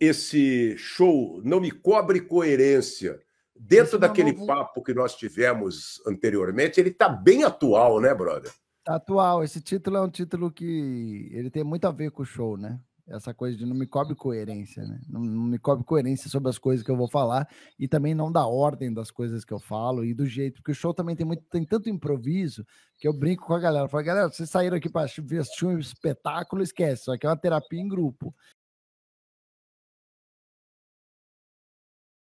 esse show não me cobre coerência. Dentro é daquele novo... papo que nós tivemos anteriormente, ele está bem atual, né, brother? Tá atual. Esse título é um título que ele tem muito a ver com o show, né? Essa coisa de não me cobre coerência, né? Não, não me cobre coerência sobre as coisas que eu vou falar e também não da ordem das coisas que eu falo e do jeito, porque o show também tem muito, tem tanto improviso que eu brinco com a galera. falo, galera, vocês saíram aqui para assistir um espetáculo, esquece, isso aqui é uma terapia em grupo.